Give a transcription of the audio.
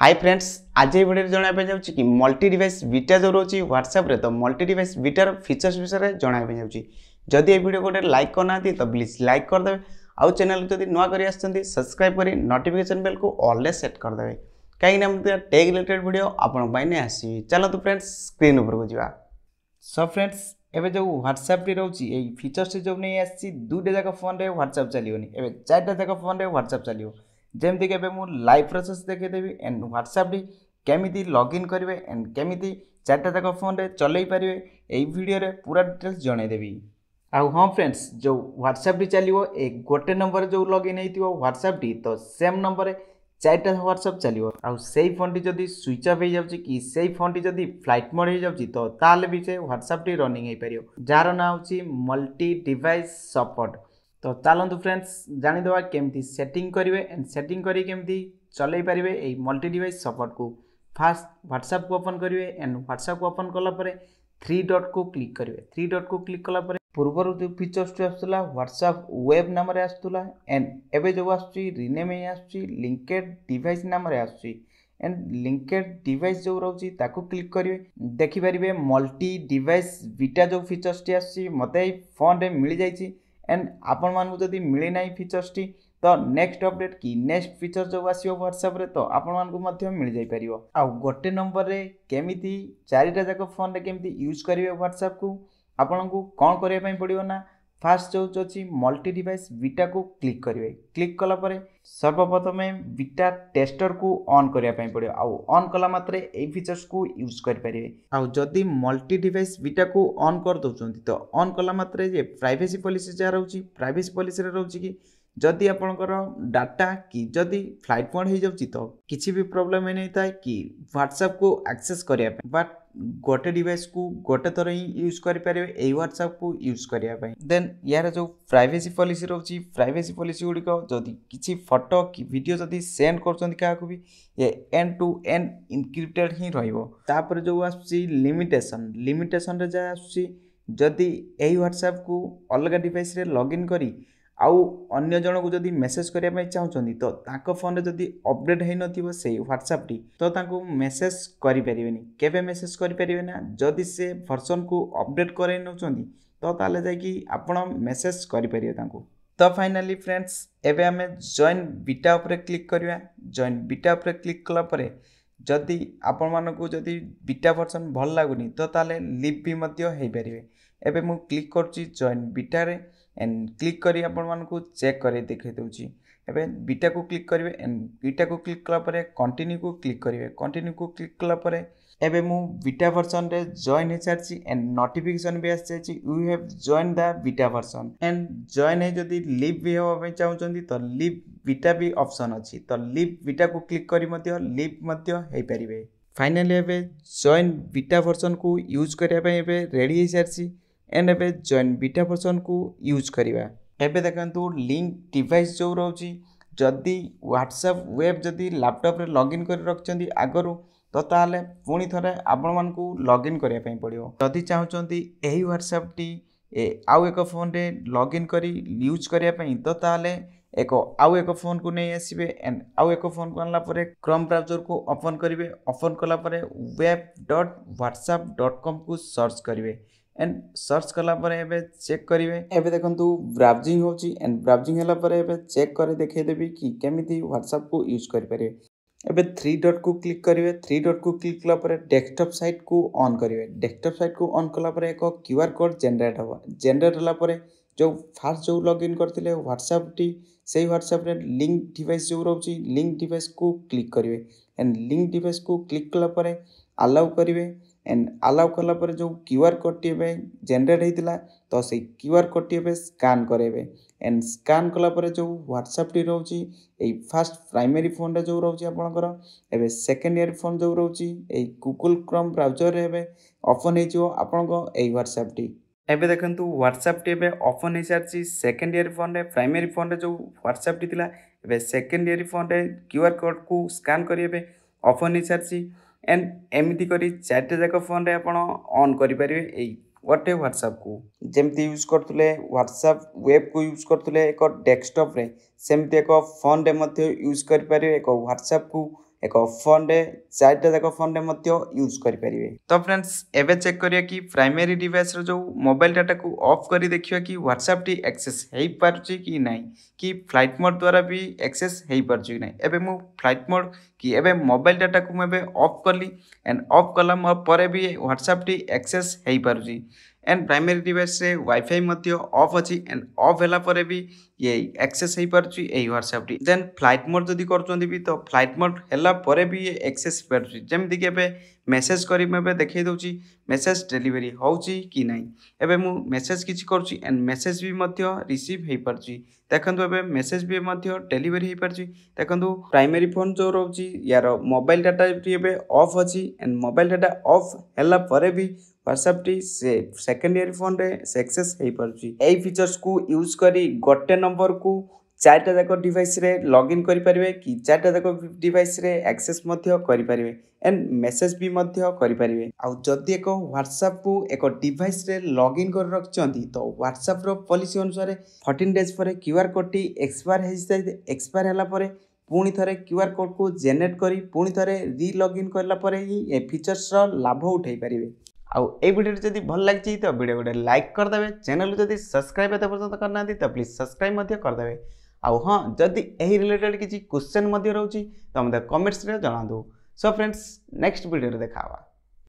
hi friends आज video जाना चाहिए कि मल्टी डिवाइस बीटा जो रोचे ह्वाट्सअप्रे तो मल्टी डिवाइस बीटार फीचर्स विषय में जाना चाहिए जदि यह भिडियो गोटे लाइक करना तो प्लीज लाइक करदे आउ चेल जब नुआ कर सब्सक्राइब कर नोटिकेसन बेल को अल्ले सेट करदे कहीं टेक् रिलेटेड भिड आपने आस चलतु फ्रेंड्स स्क्रीन उपरको जावा सब फ्रेंड्स जो ह्वाट्सअप्रे रोचे ये फीचर्स जो नहीं आईटा जाक फोन में ह्वाट्सअप चलोनी ए जाक फोन में ह्वाट्सअप चलो ଯେମିତିକି ଏବେ ମୁଁ ଲାଇଭ୍ ପ୍ରୋସେସ୍ ଦେଖେଇଦେବି ଆଣ୍ଡ ହ୍ୱାଟ୍ସଆପ୍ଟି କେମିତି ଲଗ୍ଇନ୍ କରିବେ ଆଣ୍ଡ କେମିତି ଚାରିଟା ଯାକ ଫୋନ୍ରେ ଚଲେଇ ପାରିବେ ଏଇ ଭିଡ଼ିଓରେ ପୁରା ଡିଟେଲ୍ସ ଜଣାଇଦେବି ଆଉ ହଁ ଫ୍ରେଣ୍ଡସ୍ ଯେଉଁ ହ୍ୱାଟ୍ସଆପ୍ଟି ଚାଲିବ ଏ ଗୋଟେ ନମ୍ବରରେ ଯେଉଁ ଲଗ୍ଇନ୍ ହେଇଥିବ ହ୍ୱାଟ୍ସଆପ୍ଟି ତ ସେମ୍ ନମ୍ବରରେ ଚାରିଟା ହ୍ୱାଟ୍ସଆପ୍ ଚାଲିବ ଆଉ ସେଇ ଫୋନ୍ଟି ଯଦି ସୁଇଚ୍ ଅଫ୍ ହେଇଯାଉଛି କି ସେଇ ଫୋନ୍ଟି ଯଦି ଫ୍ଲାଇଟ୍ ମୋଡ଼୍ ହେଇଯାଉଛି ତ ତାହେଲେ ବି ସେ ହ୍ୱାଟ୍ସଆପ୍ଟି ରନିଂ ହେଇପାରିବ ଯାହାର ନାଁ ହେଉଛି ମଲ୍ଟି ଡିଭାଇସ୍ ସପୋର୍ଟ তো ଚାଲନ୍ତୁ ଫ୍ରେଣ୍ଡସ୍ ଜାଣିଦେବା କେମିତି ସେଟିଂ କରିବେ ଆଣ୍ଡ ସେଟିଂ କରି କେମିତି ଚଲେଇ ପାରିବେ ଏଇ ମଲ୍ଟି ଡିଭାଇସ୍ ସପୋର୍ଟକୁ ଫାର୍ଷ୍ଟ ହ୍ୱାଟ୍ସଆପ୍କୁ ଓପନ୍ କରିବେ ଆଣ୍ଡ ହ୍ୱାଟ୍ସଆପ୍କୁ ଓପନ୍ କଲା ପରେ থ্রি ডটকু ক্লিক করবে থ্রি ডটকু ক্লিক কলা পরে পূর্বর যে ফিচর্সটি আসুলা হোয়াটসঅ্যাপ ওয়েব নামে আসুলা এন্ড এবে যে আসুচি রিনেম আসুচি লিঙ্কেড ডিভাইস নামে আসুচি এন্ড লিঙ্কেড ডিভাইস যে রয়েছে তাকে ক্লিক করবে দেখিপারে মল্টি ডিভাইস ভিটা যে ফিচর্সটি আসছে মতো এই ফোনরে মিলি যাইছে એન્ડ ଆପଣମାନଙ୍କୁ ଯଦି ମିଳିନାହିଁ ଫିଚର୍ସଟି ତ ନେକ୍ସଟ ଅପଡ଼େଟ୍ କି ନେକ୍ସଟ ଫିଚର ଯେଉଁ ଆସିବ ହ୍ୱାଟ୍ସଆପ୍ରେ ତ ଆପଣମାନଙ୍କୁ ମଧ୍ୟ ମିଳିଯାଇପାରିବ ଆଉ ଗୋଟେ ନମ୍ବରରେ କେମିତି ଚାରିଟା ଯାକ ଫୋନ୍ରେ କେମିତି ୟୁଜ୍ କରିବେ ହ୍ୱାଟ୍ସଆପ୍କୁ ଆପଣଙ୍କୁ କ'ଣ କରିବା ପାଇଁ ପଡ଼ିବ ନା ফার্স্ট ଯେଉଁ ଅଛି ମଲ୍ଟି ଡିଭାଇସ୍ ବିଟାକୁ କ୍ଲିକ୍ କରିବେ କ୍ଲିକ୍ କଲା ପରେ ସର୍ବପ୍ରଥମେ ବିଟା ଟେଷ୍ଟରକୁ ଅନ୍ କରିବା ପାଇଁ ପଡ଼ିବ ଆଉ ଅନ୍ କଲା ମାତ୍ରେ ଏଇ ଫିଚର୍ସକୁ ୟୁଜ୍ କରିପାରିବେ ଆଉ ଯଦି ମଲ୍ଟି ଡିଭାଇସ୍ ବିଟାକୁ ଅନ୍ କରିଦେଉଛନ୍ତି ତ ଅନ୍ କଲା ମାତ୍ରେ ଯେ ପ୍ରାଇଭେସି ପଲିସି ଯାହା ରହୁଛି ପ୍ରାଇଭେସି ପଲିସିରେ ରହୁଛି କି ଯଦି ଆପଣଙ୍କର ଡାଟା କି ଯଦି ଫ୍ଲାଇଟ୍ ମୋଡ଼ ହୋଇଯାଉଛି ତ କିଛି ବି ପ୍ରୋବ୍ଲେମ୍ ହେଇନଥାଏ କି ହ୍ୱାଟ୍ସଆପ୍କୁ ଆକ୍ସେସ୍ କରିବା ପାଇଁ ବଟ୍ ଗୋଟେ ଡିଭାଇସ୍କୁ ଗୋଟେ ଥର ହିଁ ୟୁଜ୍ କରିପାରିବେ ଏଇ ହ୍ୱାଟ୍ସଆପ୍କୁ ୟୁଜ୍ କରିବା ପାଇଁ ଦେନ୍ ଏହାର ଯେଉଁ ପ୍ରାଇଭେସି ପଲିସି ରହୁଛି ପ୍ରାଇଭେସି ପଲିସି ଗୁଡ଼ିକ ଯଦି କିଛି ଫଟୋ କି ଭିଡ଼ିଓ ଯଦି ସେଣ୍ଡ କରୁଛନ୍ତି କାହାକୁ ବି end to end encrypted ହିଁ ରହିବ ତାପରେ ଯେଉଁ ଆସୁଛି ଲିମିଟେସନ୍ ଲିମିଟେସନ୍ରେ ଯାହା ଆସୁଛି ଯଦି ଏହି ହ୍ୱାଟ୍ସଆପ୍କୁ ଅଲଗା ଡିଭାଇସ୍ରେ ଲଗ୍ଇନ୍ କରି ଆଉ ଅନ୍ୟ ଜଣକୁ ଯଦି ମେସେଜ୍ କରିବା ପାଇଁ ଚାହୁଁଛନ୍ତି ତ ତାଙ୍କ ଫୋନ୍ରେ ଯଦି ଅପଡ଼େଟ୍ ହୋଇନଥିବ ସେଇ ହ୍ୱାଟ୍ସଆପ୍ଟି ତ ତାଙ୍କୁ ମେସେଜ୍ କରିପାରିବେନି କେବେ ମେସେଜ୍ କରିପାରିବେ ନା ଯଦି ସେ ଭର୍ସନ୍କୁ ଅପଡ଼େଟ୍ କରାଇ ନେଉଛନ୍ତି ତ ତାହେଲେ ଯାଇକି ଆପଣ ମେସେଜ୍ କରିପାରିବେ ତାଙ୍କୁ ତ ଫାଇନାଲି ଫ୍ରେଣ୍ଡସ୍ ଏବେ ଆମେ ଜଏନ୍ ବିଟା ଉପରେ କ୍ଲିକ୍ କରିବା ଜଏନ୍ ବିଟା ଉପରେ କ୍ଲିକ୍ କଲା ପରେ ଯଦି ଆପଣମାନଙ୍କୁ ଯଦି ବିଟା ଭର୍ସନ୍ ଭଲ ଲାଗୁନି ତ ତାହେଲେ ଲିଭ୍ ବି ମଧ୍ୟ ହୋଇପାରିବେ ଏବେ ମୁଁ କ୍ଲିକ୍ କରୁଛି ଜଏନ୍ ବିଟାରେ एंड क्लिक कर चेक कर देखाई एवं बीटा को क्लिक करेंगे एंड बीटा को क्लिक कलापर कंटिन्यू को क्लिक करेंगे कंटिन्यू को क्लिक कलापर एवं मु भर्सन में रे हो सारी एंड नोटिफिकेशन भी आसी जाए you have join the beta version and join है जदि लिव भी हाँपाई चाहते तो लिव बीटा भी अप्सन अच्छी तो लिव बीटा को क्लिक कर लिव फाइनाली एवं जॉइन बीटा वर्सन को यूज करने रेडी हो सारी एंड एवं जइन बीटा वर्सन को यूज करवा एवं देखो लिंक डिवाइस जो रोचे जदि ह्वाट्सअप वेब जदि लैपटप्रे रे लगइन कर रखिंट आगर तो ताले पुणी थे आपण मान लगइन करने पड़ो जदि चाहते यही ह्वाट्सअप टी आउ एक फोन रे लगइन कर यूज करने तो ताले एक आउ एक फोन को नहीं आसवे एंड आउ एक फोन को आनला क्रम ब्राउजर को ओपन करेंगे ओपन कलापर web dot WhatsApp dot com को सर्च करेंगे एंड सर्च कला एवं चेक करेंगे एवं देखो ब्राउजिंग होची एंड ब्राउजिंग चेक कर देखईदेवी कि केमी ह्वाट्सअप को यूज करेंगे एवं थ्री डट को क्लिक करेंगे थ्री डट को क्लिक कलापर डेस्कटप सैट को अन् करेंगे डेस्कटप सैट को अन् कलापर एक क्यूआर कोड जेनेट हे जेनेट होगापर जो फास्ट जो लगइन करते ह्वाट्सअप टी से ह्वाट्सअप्रे लिंक डिवाइस जो रोचे लिंक डिवाइस को क्लिक करेंगे एंड लिंक डिवाइस को क्लिक कलापर आलाउ करेंगे ଆଣ୍ଡ ଆଲାଉ କଲା ପରେ ଯେଉଁ କ୍ୟୁ ଆର୍ କୋଡ଼ଟି ଏବେ ଜେନେରେଟ୍ ହୋଇଥିଲା ତ ସେଇ କ୍ୟୁ ଆର୍ କୋଡ଼ଟି ଏବେ ସ୍କାନ୍ କରାଇବେ ଆଣ୍ଡ ସ୍କାନ୍ କଲା ପରେ ଯେଉଁ ହ୍ୱାଟ୍ସଆପ୍ଟି ରହୁଛି ଏଇ ଫାର୍ଷ୍ଟ ପ୍ରାଇମେରୀ ଫୋନ୍ରେ ଯେଉଁ ରହୁଛି ଆପଣଙ୍କର ଏବେ ସେକେଣ୍ଡ ଇୟର୍ ଫୋନ୍ ଯେଉଁ ରହୁଛି ଏଇ ଗୁଗୁଲ୍ କ୍ରୋମ୍ ବ୍ରାଉଜର୍ରେ ଏବେ ଓପନ୍ ହୋଇଯିବ ଆପଣଙ୍କ ଏଇ ହ୍ୱାଟ୍ସଆପ୍ଟି ଏବେ ଦେଖନ୍ତୁ ହ୍ୱାଟ୍ସଆପ୍ଟି ଏବେ ଓପନ୍ ହୋଇସାରିଛି ସେକେଣ୍ଡ ଇୟର୍ ଫୋନ୍ରେ ପ୍ରାଇମେରୀ ଫୋନ୍ରେ ଯେଉଁ ହ୍ୱାଟ୍ସଆପ୍ଟି ଥିଲା ଏବେ ସେକେଣ୍ଡ ଇୟର୍ ଫୋନ୍ରେ କ୍ୟୁ ଆର୍ କୋଡ଼୍କୁ ସ୍କାନ୍ କରିବେ ଓପନ୍ ହୋଇସାରିଛି ଆଣ୍ଡ ଏମିତି କରି ଚାରିଟା ଯାକ ଫୋନ୍ରେ ଆପଣ ଅନ୍ କରିପାରିବେ ଏଇ ଗୋଟେ ହ୍ୱାଟ୍ସଆପ୍କୁ ଯେମିତି ୟୁଜ୍ କରୁଥିଲେ ହ୍ୱାଟ୍ସଆପ୍ ୱେବ୍କୁ ୟୁଜ୍ କରୁଥିଲେ ଏକ ଡେସ୍କଟପ୍ରେ ସେମିତି ଏକ ଫୋନ୍ରେ ମଧ୍ୟ ୟୁଜ୍ କରିପାରିବେ ଏକ ହ୍ୱାଟ୍ସଆପ୍କୁ ଏକ ଫୋନ୍ରେ ଚାରିଟା ଯାକ ଫୋନ୍ରେ ମଧ୍ୟ ୟୁଜ୍ କରିପାରିବେ ତ ଫ୍ରେଣ୍ଡସ୍ ଏବେ ଚେକ୍ କରିବା କି ପ୍ରାଇମେରୀ ଡିଭାଇସ୍ର ଯେଉଁ ମୋବାଇଲ୍ ଡାଟାକୁ ଅଫ୍ କରି ଦେଖିବା କି ହ୍ୱାଟ୍ସଆପ୍ଟି ଆକ୍ସେସ୍ ହୋଇପାରୁଛି କି ନାହିଁ କି ଫ୍ଲାଇଟ୍ ମୋଡ଼୍ ଦ୍ୱାରା ବି ଆକ୍ସେସ୍ ହୋଇପାରୁଛି କି ନାହିଁ ଏବେ ମୁଁ ଫ୍ଲାଇଟ୍ ମୋଡ଼୍ କି ଏବେ ମୋବାଇଲ୍ ଡାଟାକୁ ମୁଁ ଏବେ ଅଫ୍ କଲି ଆଣ୍ଡ ଅଫ୍ କଲା ପରେ ବି ହ୍ୱାଟ୍ସଆପ୍ଟି ଆକ୍ସେସ୍ ହୋଇପାରୁଛି एंड प्राइमरी डिवाइस रे वाईफाई मध्य ऑफ अछि एंड ऑफ होला परे भी ये एक्सेस होई परछु एही WhatsApp टी देन फ्लाइट मोड जदी करछोंदी भी तो फ्लाइट मोड होला परे भी ये एक्सेस परछु जेमि देखि एबे मेसेज कर देखेदी मेसेज डेलीवरी हो ना एवं मुझे मेसेज किसी करुँच मेसेज भी रिसीव हो पार देखो ए मेसेज भी डेलीवरी हो पार देखो प्राइमरी फोन जो रोज यार मोबाइल डाटा भी एवं अफ अच्छी एंड मोबाइल डाटा अफ है भी ह्वाट्सअपटी से सेकेंड इयर फोन सक्से फिचर्स को यूज कर गोटे नंबर को ଚାରିଟା ଯାକ ଡିଭାଇସ୍ରେ ଲଗ୍ଇନ୍ କରିପାରିବେ କି ଚାରିଟା ଯାକ ଡିଭାଇସ୍ରେ ଆକ୍ସେସ୍ ମଧ୍ୟ କରିପାରିବେ ଏଣ୍ଡ ମେସେଜ୍ ବି ମଧ୍ୟ କରିପାରିବେ ଆଉ ଯଦି ଏକ ହ୍ୱାଟ୍ସଆପ୍କୁ ଏକ ଡିଭାଇସ୍ରେ ଲଗ୍ଇନ୍ କରି ରଖିଛନ୍ତି ତ ହ୍ୱାଟ୍ସଆପ୍ର ପଲିସି ଅନୁସାରେ ଫର୍ଟିନ୍ ଡେଜ୍ ପରେ କ୍ୟୁ ଆର୍ କୋଡ଼୍ଟି ଏକ୍ସପାୟାର ହେଇସାରି ଏକ୍ସପାୟାର୍ ହେଲା ପରେ ପୁଣି ଥରେ କ୍ୟୁ ଆର୍ କୋଡ଼୍କୁ ଜେନେରେଟ୍ କରି ପୁଣି ଥରେ ରି ଲଗ୍ଇନ୍ କରିଲା ପରେ ହିଁ ଏ ଫିଚର୍ସର ଲାଭ ଉଠାଇ ପାରିବେ ଆଉ ଏଇ ଭିଡ଼ିଓଟି ଯଦି ଭଲ ଲାଗିଛି ତ ଭିଡ଼ିଓ ଗୋଟେ ଲାଇକ୍ କରିଦେବେ ଚ୍ୟାନେଲ୍କୁ ଯଦି ସବସ୍କ୍ରାଇବ୍ ଏତେ ପର୍ଯ୍ୟନ୍ତ କରିନାହାନ୍ତି ତ ପ୍ଲିଜ୍ ସବସ୍କ୍ରାଇବ୍ ମଧ୍ୟ କରିଦେବେ आउ हाँ जदि यही रिलेटेड किसी क्वेश्चन रोचे तो मतलब कमेंट्स जनादू सो फ्रेंड्स नेक्स्ट भिडियो देखा